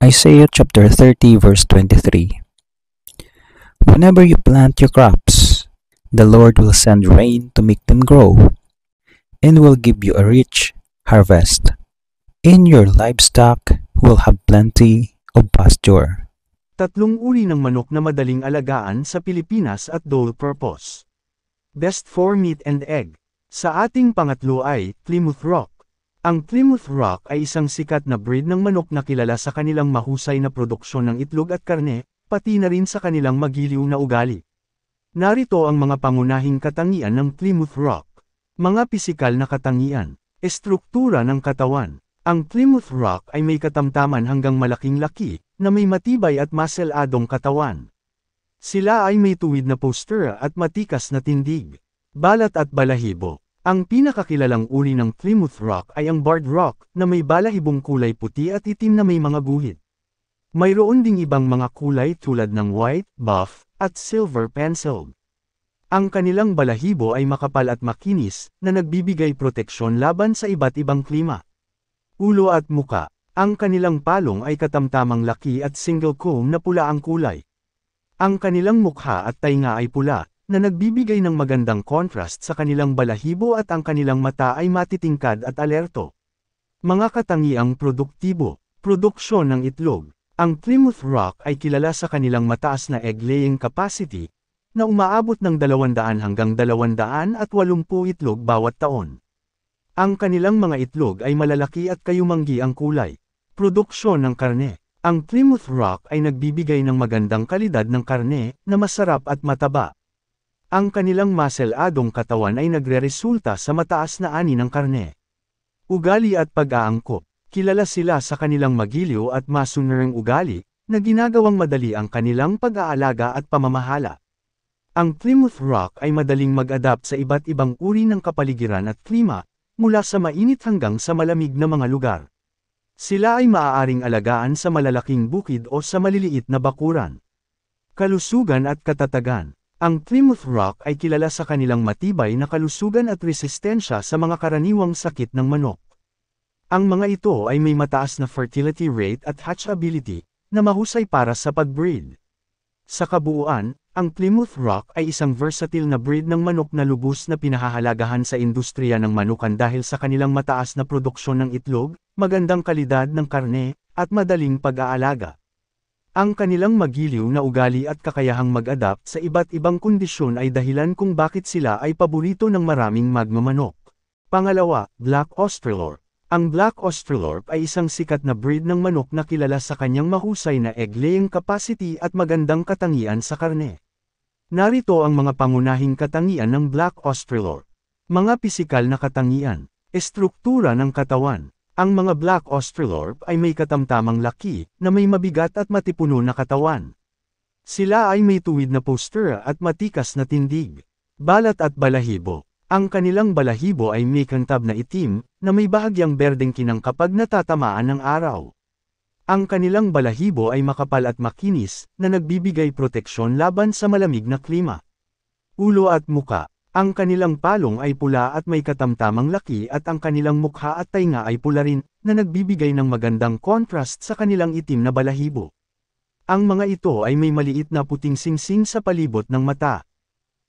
Isaiah chapter 30 verse 23 Whenever you plant your crops, the Lord will send rain to make them grow and will give you a rich harvest. In your livestock will have plenty of pasture. Tatlong uri ng manok na madaling alagaan sa Pilipinas at dual purpose. Best for meat and egg. Sa ating pangatlo ay Plymouth Rock. Ang Plymouth Rock ay isang sikat na breed ng manok na kilala sa kanilang mahusay na produksyon ng itlog at karne, pati na rin sa kanilang magiliw na ugali. Narito ang mga pangunahing katangian ng Plymouth Rock. Mga pisikal na katangian. Estruktura ng katawan. Ang Plymouth Rock ay may katamtaman hanggang malaking laki, na may matibay at muscle-adong katawan. Sila ay may tuwid na poster at matikas na tindig. Balat at balahibo. Ang pinakakilalang uri ng Plymouth Rock ay ang Bard rock na may balahibong kulay puti at itim na may mga guhit. Mayroon ding ibang mga kulay tulad ng white, buff, at silver pencil. Ang kanilang balahibo ay makapal at makinis na nagbibigay proteksyon laban sa iba't ibang klima. Ulo at muka, ang kanilang palong ay katamtamang laki at single comb na pula ang kulay. Ang kanilang mukha at tainga ay pula, na nagbibigay ng magandang contrast sa kanilang balahibo at ang kanilang mata ay matitingkad at alerto. Mga katangiang produktibo, produksyon ng itlog. Ang Plymouth Rock ay kilala sa kanilang mataas na egg-laying capacity, na umaabot ng 200 hanggang 280 itlog bawat taon. Ang kanilang mga itlog ay malalaki at kayumanggi ang kulay. Produksyon ng karne. Ang Plymouth Rock ay nagbibigay ng magandang kalidad ng karne na masarap at mataba. Ang kanilang muscle adong katawan ay nagreresulta sa mataas na ani ng karne. Ugali at pag-aangkop, kilala sila sa kanilang magiliw at masunering ugali, na ginagawang madali ang kanilang pag-aalaga at pamamahala. Ang Plymouth Rock ay madaling mag-adapt sa iba't ibang uri ng kapaligiran at klima, mula sa mainit hanggang sa malamig na mga lugar. Sila ay maaaring alagaan sa malalaking bukid o sa maliliit na bakuran. Kalusugan at katatagan ang Plymouth Rock ay kilala sa kanilang matibay na kalusugan at resistensya sa mga karaniwang sakit ng manok. Ang mga ito ay may mataas na fertility rate at hatchability, na mahusay para sa pagbreed. Sa kabuuan, ang Plymouth Rock ay isang versatile na breed ng manok na lubos na pinahahalagahan sa industriya ng manukan dahil sa kanilang mataas na produksyon ng itlog, magandang kalidad ng karne, at madaling pag-aalaga. Ang kanilang magiliw na ugali at kakayahang mag-adapt sa iba't ibang kondisyon ay dahilan kung bakit sila ay paborito ng maraming magmamanok. Pangalawa, Black Australorp. Ang Black Australorp ay isang sikat na breed ng manok na kilala sa kanyang mahusay na egg-laying capacity at magandang katangian sa karne. Narito ang mga pangunahing katangian ng Black Australorp. Mga pisikal na katangian, estruktura ng katawan, ang mga Black Australorp ay may katamtamang laki, na may mabigat at matipuno na katawan. Sila ay may tuwid na poster at matikas na tindig. Balat at balahibo. Ang kanilang balahibo ay may kantab na itim, na may bahagyang berdeng kinang kapag natatamaan ng araw. Ang kanilang balahibo ay makapal at makinis, na nagbibigay proteksyon laban sa malamig na klima. Ulo at muka. Ang kanilang palong ay pula at may katamtamang laki at ang kanilang mukha at tainga ay pula rin, na nagbibigay ng magandang contrast sa kanilang itim na balahibo. Ang mga ito ay may maliit na puting singsing sa palibot ng mata.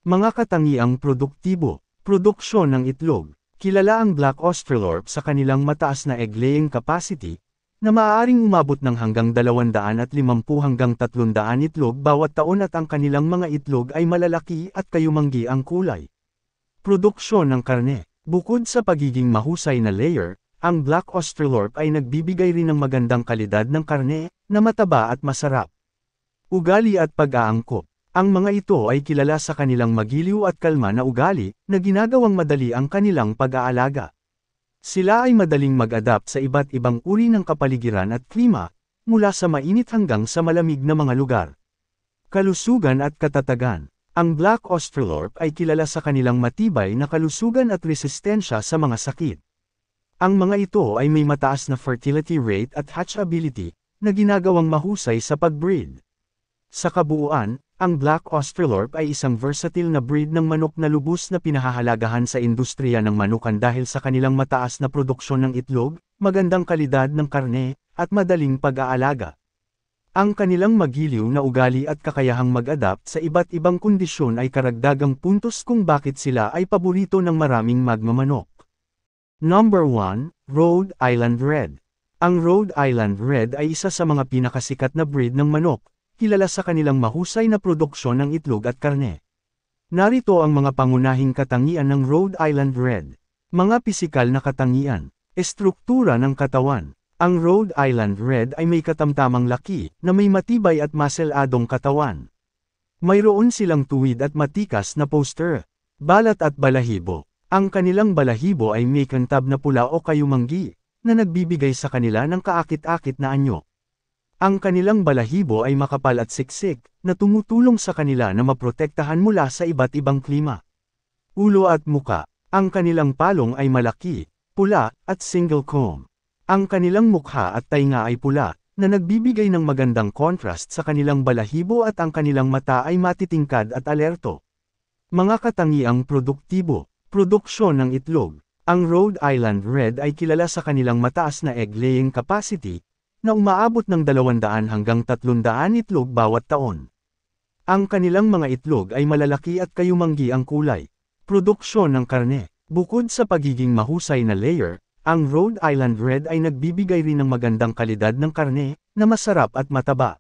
Mga katangiang produktibo, produksyon ng itlog, kilala ang Black Australorp sa kanilang mataas na egg-laying capacity, na maaaring umabot ng hanggang 250 hanggang 300 itlog bawat taon at ang kanilang mga itlog ay malalaki at kayumanggi ang kulay. Produksyon ng karne Bukod sa pagiging mahusay na layer, ang Black Australorp ay nagbibigay rin ng magandang kalidad ng karne, na mataba at masarap. Ugali at pag-aangkop ang mga ito ay kilala sa kanilang magiliw at kalma na ugali, na ginagawang madali ang kanilang pag-aalaga. Sila ay madaling mag-adapt sa iba't ibang uri ng kapaligiran at klima, mula sa mainit hanggang sa malamig na mga lugar. Kalusugan at katatagan Ang Black Australorp ay kilala sa kanilang matibay na kalusugan at resistensya sa mga sakit. Ang mga ito ay may mataas na fertility rate at hatchability, na ginagawang mahusay sa pagbreed. Sa kabuuan, ang Black Australorp ay isang versatile na breed ng manok na lubos na pinahahalagahan sa industriya ng manukan dahil sa kanilang mataas na produksyon ng itlog, magandang kalidad ng karne, at madaling pag-aalaga. Ang kanilang magiliw na ugali at kakayahang mag-adapt sa iba't ibang kondisyon ay karagdagang puntos kung bakit sila ay paborito ng maraming magmamanok. Number 1, Rhode Island Red. Ang Rhode Island Red ay isa sa mga pinakasikat na breed ng manok, kilala sa kanilang mahusay na produksyon ng itlog at karne. Narito ang mga pangunahing katangian ng Rhode Island Red. Mga pisikal na katangian. Estruktura ng katawan. Ang Rhode Island Red ay may katamtamang laki, na may matibay at muscle-adong katawan. Mayroon silang tuwid at matikas na poster. Balat at balahibo. Ang kanilang balahibo ay may kantab na pula o kayumanggi, na nagbibigay sa kanila ng kaakit-akit na anyo. Ang kanilang balahibo ay makapal at siksik, na tumutulong sa kanila na maprotektahan mula sa iba't ibang klima. Ulo at muka, ang kanilang palong ay malaki, pula, at single comb. Ang kanilang mukha at tainga ay pula, na nagbibigay ng magandang contrast sa kanilang balahibo at ang kanilang mata ay matitingkad at alerto. Mga katangiang produktibo, produksyon ng itlog. Ang Rhode Island Red ay kilala sa kanilang mataas na egg-laying capacity, na umaabot ng 200 hanggang 300 itlog bawat taon. Ang kanilang mga itlog ay malalaki at kayumanggi ang kulay. Produksyon ng karne. Bukod sa pagiging mahusay na layer, ang Rhode Island Red ay nagbibigay rin ng magandang kalidad ng karne, na masarap at mataba.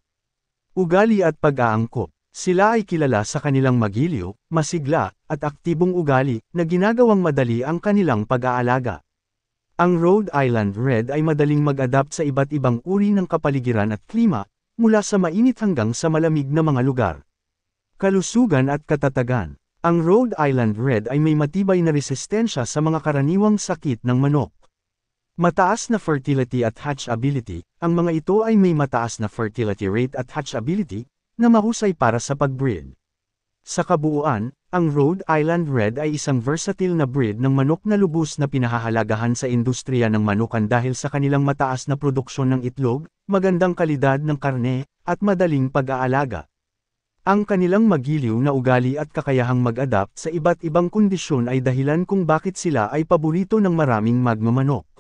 Ugali at pag-aangkop. Sila ay kilala sa kanilang magiliw, masigla, at aktibong ugali na ginagawang madali ang kanilang pag-aalaga. Ang Rhode Island Red ay madaling mag-adapt sa iba't ibang uri ng kapaligiran at klima, mula sa mainit hanggang sa malamig na mga lugar. Kalusugan at katatagan. Ang Rhode Island Red ay may matibay na resistensya sa mga karaniwang sakit ng manok. Mataas na fertility at hatchability, ang mga ito ay may mataas na fertility rate at hatchability, na mahusay para sa pagbreed. Sa kabuuan, ang Rhode Island Red ay isang versatile na breed ng manok na lubos na pinahahalagahan sa industriya ng manukan dahil sa kanilang mataas na produksyon ng itlog, magandang kalidad ng karne, at madaling pag-aalaga. Ang kanilang magiliw na ugali at kakayahang mag-adapt sa iba't ibang kondisyon ay dahilan kung bakit sila ay paborito ng maraming magmamanok.